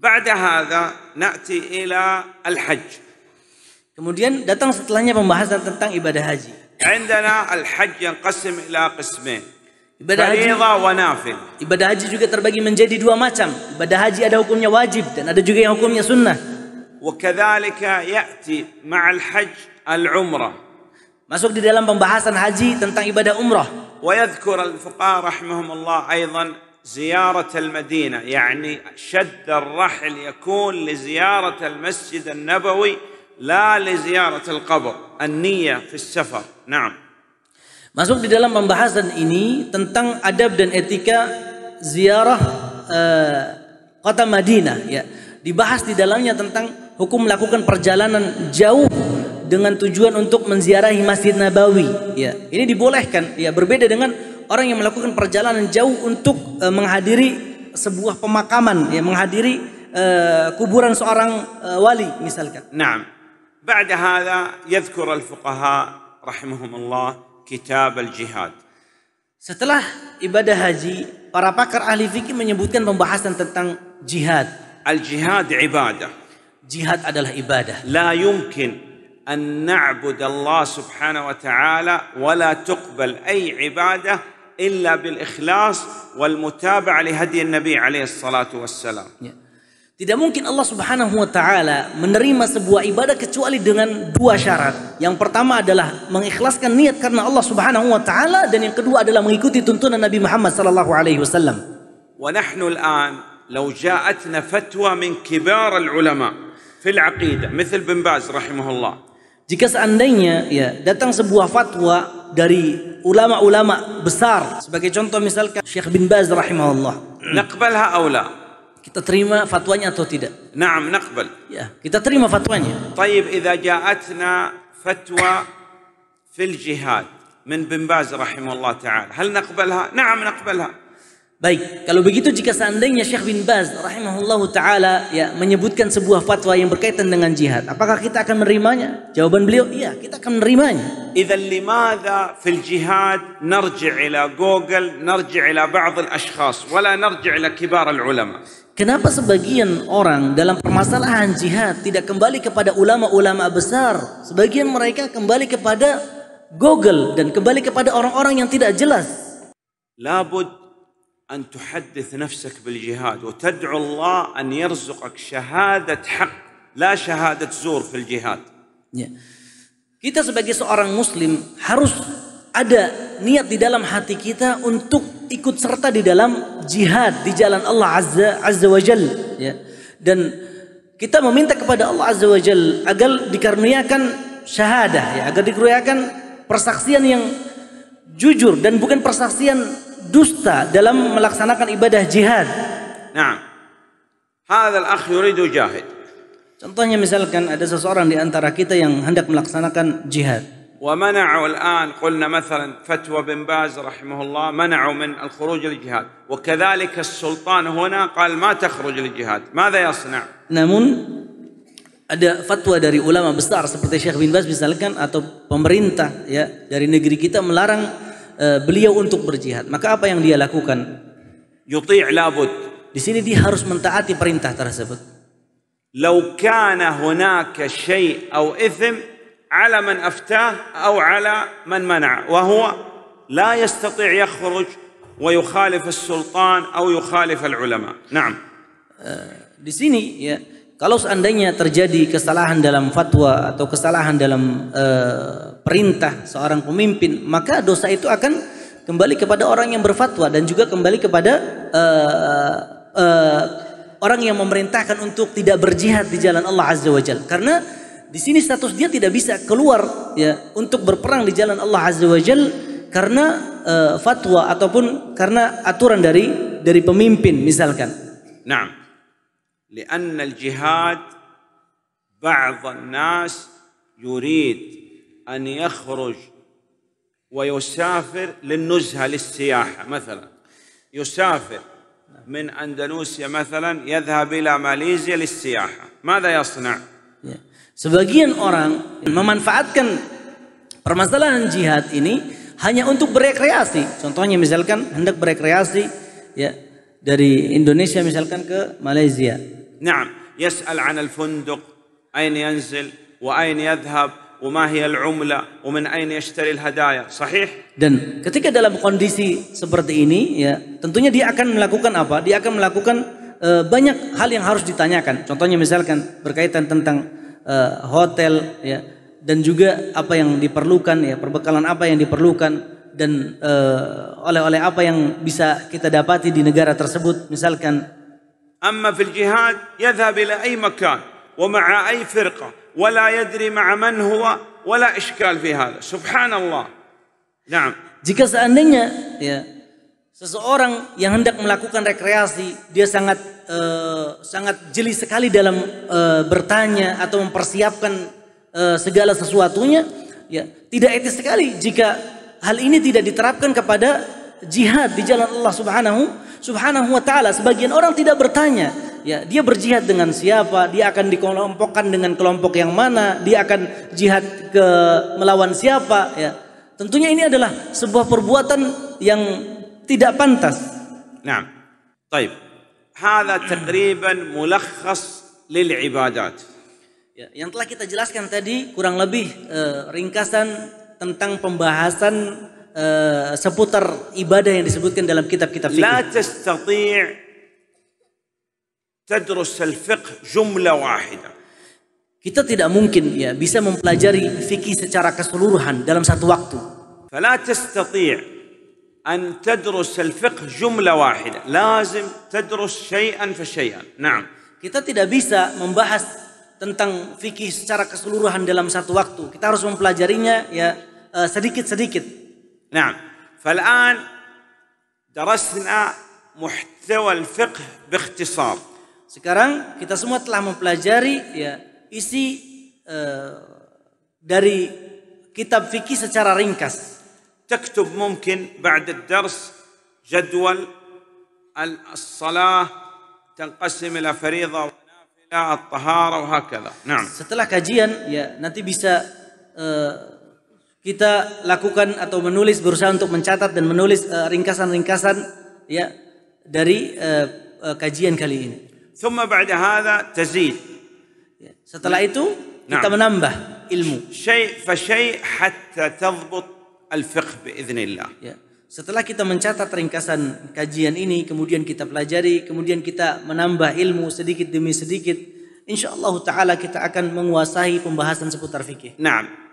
Ba'da hadha na'ti ila al-hajj. Kemudian datang setelahnya pembahasan tentang ibadah haji. عندنا الحج ينقسم إلى قسمين Ibadah haji, ibadah haji juga terbagi menjadi dua macam. Ibadah haji ada hukumnya wajib dan ada juga yang hukumnya sunnah. وكذلك يأتي مع الحج العمرة. Masuk di dalam pembahasan haji tentang ibadah umrah. ويذكر الفقهاء رحمهم الله أيضا زيارة المدينة يعني شد الرحل يكون لزيارة المسجد النبوي لا لزيارة القبر النية في السفر نعم Masuk di dalam pembahasan ini tentang adab dan etika ziarah e, kota Madinah ya. Dibahas di dalamnya tentang hukum melakukan perjalanan jauh dengan tujuan untuk menziarahi Masjid Nabawi ya. Ini dibolehkan ya berbeda dengan orang yang melakukan perjalanan jauh untuk e, menghadiri sebuah pemakaman, ya menghadiri e, kuburan seorang e, wali misalkan. Naam. بعد هذا يذكر الفقهاء رحمهم الله كتاب الجهاد. Setelah ibadah haji, para pakar ahli fikih menyebutkan pembahasan tentang jihad. Al-jihad ibadah. Jihad adalah ibadah. La yumkin أن نعبد الله سبحانه وتعالى ولا تقبل أي عبادة إلا بالإخلاص والمتابعة لهدي النبي عليه الصلاة والسلام ya. Tidak mungkin Allah Subhanahu wa taala menerima sebuah ibadah kecuali dengan dua syarat. Yang pertama adalah mengikhlaskan niat karena Allah Subhanahu wa taala dan yang kedua adalah mengikuti tuntunan Nabi Muhammad sallallahu alaihi wasallam. Wa nahnu al-an law ja'atna fatwa min kibar al-ulama fil aqidah, misal Bin Baz rahimahullah. Jika seandainya ya datang sebuah fatwa dari ulama-ulama besar. Sebagai contoh misalkan Syekh bin Baz rahimahullah. Naqbalha aw Kita terima fatwanya atau tidak? Naam, naqbal. Ya, kita terima fatwanya. Tayyib, idza ja'atna fatwa fil jihad min bin Baz rahimahullah ta'ala. Hal naqbalha? Naam, naqbalha. Baik, kalau begitu jika seandainya Syekh bin Baz rahimahullahu taala ya menyebutkan sebuah fatwa yang berkaitan dengan jihad, apakah kita akan menerimanya? Jawaban beliau, iya, kita akan menerimanya. إذا لماذا في الجهاد نرجع إلى جوجل نرجع إلى بعض الأشخاص ولا نرجع إلى كبار العلماء Kenapa sebagian orang dalam permasalahan jihad tidak kembali kepada ulama-ulama besar? Sebagian mereka kembali kepada Google dan kembali kepada orang-orang yang tidak jelas. لابد أن تحدث نفسك بالجهاد وتدعو الله أن يرزقك شهادة حق لا شهادة زور في الجهاد. Yeah. Kita sebagai seorang muslim harus ada niat di dalam hati kita untuk ikut serta di dalam jihad di jalan Allah Azza Azza wa Jal ya. Dan kita meminta kepada Allah Azza wa Jal agar dikaruniakan syahadah ya, agar dikaruniakan persaksian yang jujur dan bukan persaksian dusta dalam melaksanakan ibadah jihad. Nah, هذا الأخ يريد جاهد. Contohnya misalkan ada seseorang di antara kita yang hendak melaksanakan jihad. ومنعوا الآن قلنا مثلا فتوى بن باز رحمه الله منعوا من الخروج للجهاد وكذلك السلطان هنا قال ما تخرج للجهاد ماذا يصنع namun ada fatwa dari ulama besar seperti Syekh bin Baz misalkan atau pemerintah ya dari negeri kita melarang eh, beliau untuk berjihad maka apa yang dia lakukan yuti' di sini dia harus mentaati perintah tersebut لو كان هناك شيء أو إثم على من أفتاه أو على من منع وهو لا يستطيع يخرج ويخالف السلطان أو يخالف العلماء نعم di sini ya kalau seandainya terjadi kesalahan dalam fatwa atau kesalahan dalam e, perintah seorang pemimpin maka dosa itu akan kembali kepada orang yang berfatwa dan juga kembali kepada e, e, orang yang memerintahkan untuk tidak berjihad di jalan Allah Azza wa Jalla. Karena di sini status dia tidak bisa keluar ya untuk berperang di jalan Allah Azza wa Jalla karena uh, fatwa ataupun karena aturan dari dari pemimpin misalkan. Nah, لأن الجهاد بعض الناس يريد أن يخرج ويسافر للنزهة للسياحة مثلا يسافر من أندونيسيا مثلا يذهب إلى ماليزيا للسياحة ماذا يصنع؟ ya. Sebagian orang memanfaatkan permasalahan jihad ini hanya untuk berekreasi. Contohnya misalkan hendak berekreasi ya dari Indonesia misalkan ke Malaysia. Naam, yas'al 'an al-funduq, ain yanzil wa yadhhab وما هي العملة ومن أين يشتري الهدايا صحيح dan ketika dalam kondisi seperti ini ya tentunya dia akan melakukan apa dia akan melakukan uh, banyak hal yang harus ditanyakan contohnya misalkan berkaitan tentang uh, hotel ya dan juga apa yang diperlukan ya perbekalan apa yang diperlukan dan e, oleh-oleh apa yang bisa kita dapati di negara tersebut misalkan amma fil jihad yadhhab ila ay makan ومع أي فرقة ولا يدري مع من هو ولا إشكال في هذا سبحان الله نعم jika seandainya ya seseorang yang hendak melakukan rekreasi dia sangat uh, sangat jeli sekali dalam uh, bertanya atau mempersiapkan uh, segala sesuatunya ya tidak etis sekali jika hal ini tidak diterapkan kepada jihad di jalan Allah Subhanahu Subhanahu wa taala sebagian orang tidak bertanya ya dia berjihad dengan siapa dia akan dikelompokkan dengan kelompok yang mana dia akan jihad ke melawan siapa ya tentunya ini adalah sebuah perbuatan yang tidak pantas nah طيب هذا تقريبا ملخص للعبادات ya, yang telah kita jelaskan tadi kurang lebih eh, ringkasan tentang pembahasan eh, seputar ibadah yang disebutkan dalam kitab-kitab fikih. -kitab. تدرس الفقه جملة واحدة kita tidak mungkin ya bisa mempelajari fikih secara keseluruhan dalam satu waktu. فلا تستطيع أن تدرس الفقه جملة واحدة لازم تدرس شيئا فشيئا نعم kita tidak bisa membahas tentang fikih secara keseluruhan dalam satu waktu kita harus mempelajarinya ya eh, sedikit-sedikit نعم فالآن درسنا محتوى الفقه باختصار sekarang kita semua telah mempelajari ya isi uh, dari kitab fikih secara ringkas. تكتب mungkin بعد الدرس جدول الصلاة تنقسم إلى فريضة الطهارة وهكذا setelah kajian ya nanti bisa uh, kita lakukan atau menulis berusaha untuk mencatat dan menulis eh, ringkasan-ringkasan uh, ya dari uh, kajian kali ini setelah itu kita menambah ilmu. Ya. Setelah kita mencatat ringkasan kajian ini, kemudian kita pelajari, kemudian kita menambah ilmu sedikit demi sedikit, insyaallah taala kita akan menguasai pembahasan seputar fikih. Naam.